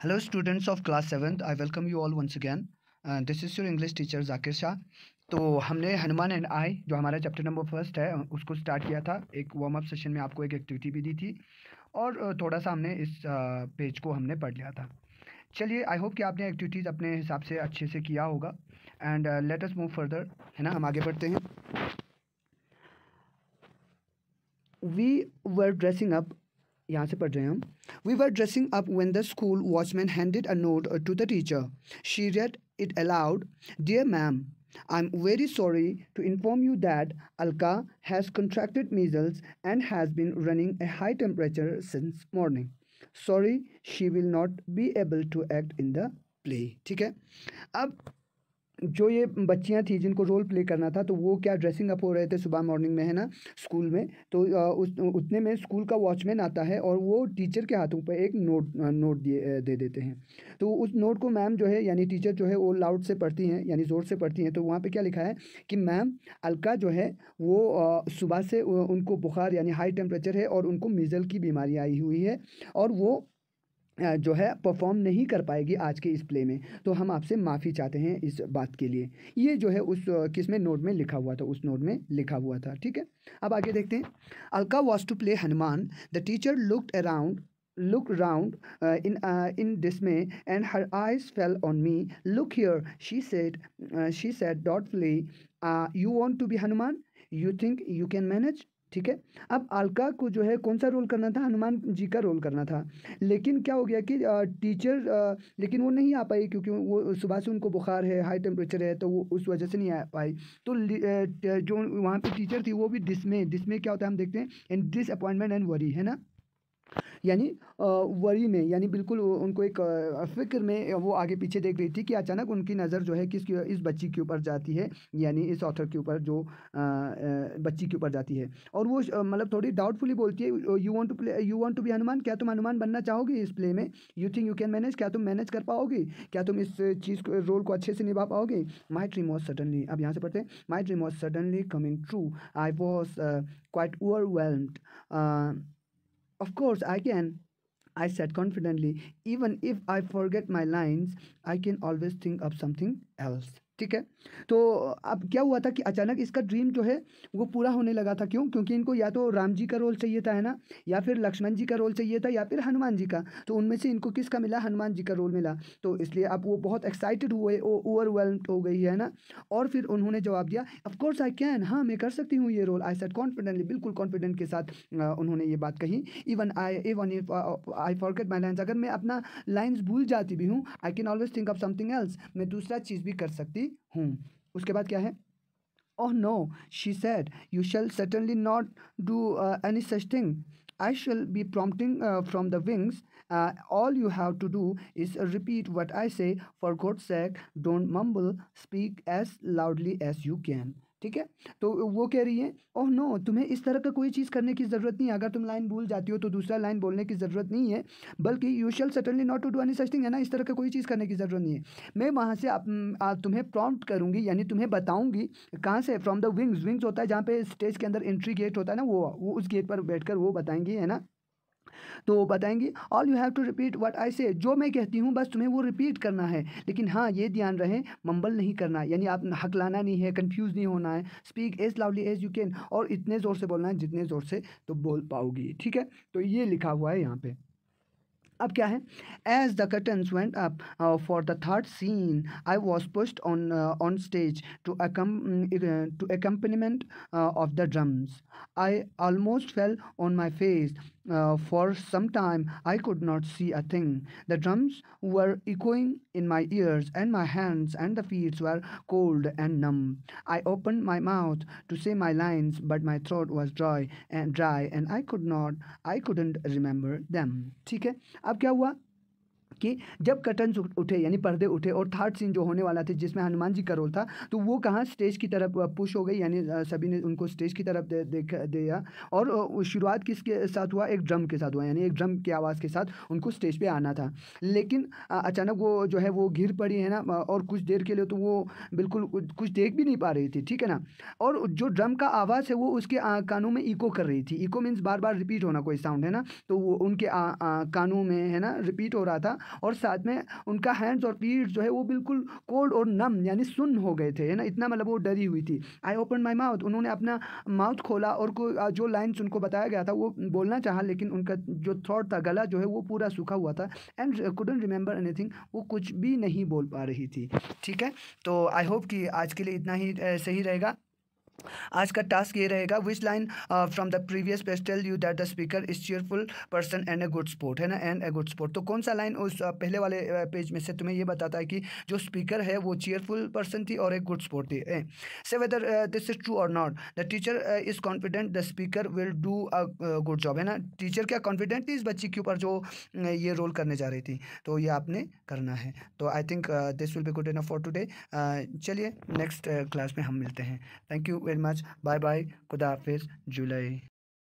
Hello students of class 7th. I welcome you all once again. Uh, this is your English teacher Zakir Shah. तो हमने Hanuman and I जो हमारा chapter number first है उसको start किया था एक वार्म अप सेशन में आपको एक एक्टिविटी भी दी थी और uh, थोड़ा सा हमने इस पेज uh, को हमने पढ़ लिया था चलिए आई होप कि आपने एक्टिविटीज़ अपने हिसाब से अच्छे से किया होगा and let us move further है ना हम आगे बढ़ते हैं we were dressing up We were dressing up when the school watchman handed a note uh, to the teacher. She read it aloud. "Dear madam I am very sorry to inform you that Alka has contracted measles and has been running a high temperature since morning. Sorry, she will not be able to act in the play. ठीक है अब जो ये बच्चियाँ थी जिनको role play करना था तो वो क्या ड्रेसिंग अप हो रहे थे सुबह मॉर्निंग में है ना स्कूल में तो उस उतने में स्कूल का वॉचमैन आता है और वो टीचर के हाथों पर एक नोट नोट दिए दे देते हैं तो उस नोट को मैम जो है यानी टीचर जो है वो लाउड से पढ़ती हैं यानी ज़ोर से पढ़ती हैं तो वहाँ पर क्या लिखा है कि मैम अलका जो है वो सुबह से उनको बुखार यानी हाई टेम्परेचर है और उनको मिज़ल की बीमारी आई हुई है और वो जो है परफॉर्म नहीं कर पाएगी आज के इस प्ले में तो हम आपसे माफ़ी चाहते हैं इस बात के लिए ये जो है उस किस में नोट में लिखा हुआ था उस नोट में लिखा हुआ था ठीक है अब आगे देखते हैं Alka was to play Hanuman the teacher looked around look round in in में and her eyes fell on me look here she said she said that play you want to be Hanuman you think you can manage ठीक है अब अलका को जो है कौन सा role करना था हनुमान जी का रोल करना था लेकिन क्या हो गया कि टीचर लेकिन वो नहीं आ पाई क्योंकि वो सुबह से उनको बुखार है हाई टेम्परेचर है तो वो उस वजह से नहीं आ पाई तो जो वहाँ पे टीचर थी वो भी डिसमे डिसमे क्या होता है हम देखते हैं एंड डिसअपॉइंटमेंट एंड वरी है ना यानी वरी में यानी बिल्कुल उनको एक फ़िक्र में वो आगे पीछे देख रही थी कि अचानक उनकी नज़र जो है किस इस बच्ची के ऊपर जाती है यानी इस ऑथर के ऊपर जो बच्ची के ऊपर जाती है और वो मतलब थोड़ी डाउटफुली बोलती है you want to play you want to be Hanuman क्या तुम हनुमान बनना चाहोगे इस प्ले में you think you can manage क्या तुम मैनेज कर पाओगे क्या तुम इस चीज़ को रोल को अच्छे से निभा पाओगे माई ड्रीम वॉज सडनली अब यहाँ से पढ़ते हैं my dream was suddenly coming true I was quite overwhelmed Of course, I can, I said confidently. Even if I forget my lines, I can always think of something else. ठीक है तो अब क्या हुआ था कि अचानक इसका ड्रीम जो है वो पूरा होने लगा था क्यों क्योंकि इनको या तो राम जी का रोल चाहिए था है ना या फिर लक्ष्मण जी का रोल चाहिए था या फिर हनुमान जी का तो उनमें से इनको किसका मिला हनुमान जी का रोल मिला तो इसलिए अब वो बहुत एक्साइटेड हुए वो ओवरवेलम्ड हो गई है ना और फिर उन्होंने जवाब दिया ऑफकोर्स आई कैन हाँ मैं कर सकती हूँ ये रोल आई सेट कॉन्फिडेंटली बिल्कुल कॉन्फिडेंट के साथ उन्होंने ये बात कही even I even I forget my lines अगर मैं अपना लाइन्स भूल जाती भी हूँ I can always think of something else मैं दूसरा चीज़ भी कर सकती करती हूँ उसके बाद क्या है oh no she said you shall certainly not do any such thing I shall be prompting uh, from the wings. Uh, all you have to do is repeat what I say. For God's sake, don't mumble. Speak as loudly as you can. ठीक है तो वो कह रही है oh no तुम्हें इस तरह का कोई चीज़ करने की ज़रूरत नहीं है अगर तुम लाइन भूल जाती हो तो दूसरा लाइन बोलने की ज़रूरत नहीं है बल्कि you shall certainly not to do any such thing है ना इस तरह का कोई चीज़ करने की ज़रूरत नहीं है मैं वहाँ से आप, आप तुम्हें प्रॉम्प्ट करूँगी यानी तुम्हें बताऊँगी कहाँ से फ्रॉम द विंग्स विंग्स होता है जहाँ पे स्टेज के अंदर एंट्री गेट होता है ना वो, वो उस गेट पर बैठ वो बताएंगी है ना तो वो बताएंगे all you have to repeat what I say जो मैं कहती हूँ बस तुम्हें वो रिपीट करना है लेकिन हाँ ये ध्यान रहे मंबल नहीं करना यानी आप लाना नहीं है कन्फ्यूज़ नहीं होना है speak as loudly as you can और इतने ज़ोर से बोलना है जितने ज़ोर से तो बोल पाओगी ठीक है तो ये लिखा हुआ है यहाँ पर अब क्या है as the curtains went up for the third scene I was pushed on on stage to to accompaniment of the drums I almost fell on my face Uh, for some time I could not see a thing. The drums were echoing in my ears, and my hands and the feet were cold and numb. I opened my mouth to say my lines, but my throat was dry and dry, and I could not, I couldn't remember them. ठीक है अब क्या हुआ कि जब कटन उठे यानी पर्दे उठे और थर्ड सीन जो होने वाला था जिसमें हनुमान जी का रोल था तो वो कहाँ स्टेज की तरफ पुश हो गई यानी सभी ने उनको स्टेज की तरफ देख दिया और शुरुआत किसके साथ हुआ एक ड्रम के साथ हुआ यानी एक ड्रम की आवाज़ के साथ उनको स्टेज पर आना था लेकिन अचानक वो जो है वो गिर पड़ी है ना और कुछ देर के लिए तो वो बिल्कुल कुछ देख भी नहीं पा रही थी ठीक है ना और जो ड्रम का आवाज़ है वो उसके कानों में इको कर रही थी इको मीन्स बार बार रिपीट होना कोई साउंड है ना तो वो उनके आ, आ, कानों में है ना रिपीट हो रहा था और साथ में उनका हैंड्स और पीट जो है वो बिल्कुल कोल्ड और नम यानी सुन्न हो गए थे है ना इतना मतलब वो डरी हुई थी आई ओपन माई माउथ उन्होंने अपना माउथ खोला और को जो लाइन्स उनको बताया गया था वो बोलना चाहा लेकिन उनका जो थॉट था गला जो है वो पूरा सूखा हुआ था एंड कुडन रिमेंबर एनीथिंग वो कुछ भी नहीं बोल पा रही थी ठीक है तो आई होप कि आज के लिए इतना ही सही रहेगा आज का टास्क ये रहेगा which line from the previous page tell you that the speaker is cheerful person and a good sport है ना एंड ए गुड स्पोर्ट तो कौन सा लाइन उस uh, पहले वाले पेज uh, में से तुम्हें ये बताता है कि जो स्पीकर है वो चेयरफुल पर्सन थी और एक गुड स्पोर्ट थी say whether this is true और not the teacher is confident the speaker will do a good job है ना टीचर क्या कॉन्फिडेंट थी इस बच्ची के ऊपर जो uh, ये रोल करने जा रही थी तो ये आपने करना है तो I think this will be good enough for today चलिए नेक्स्ट क्लास में हम मिलते हैं thank you very much bye bye खुदा हाफिज़ जुलाई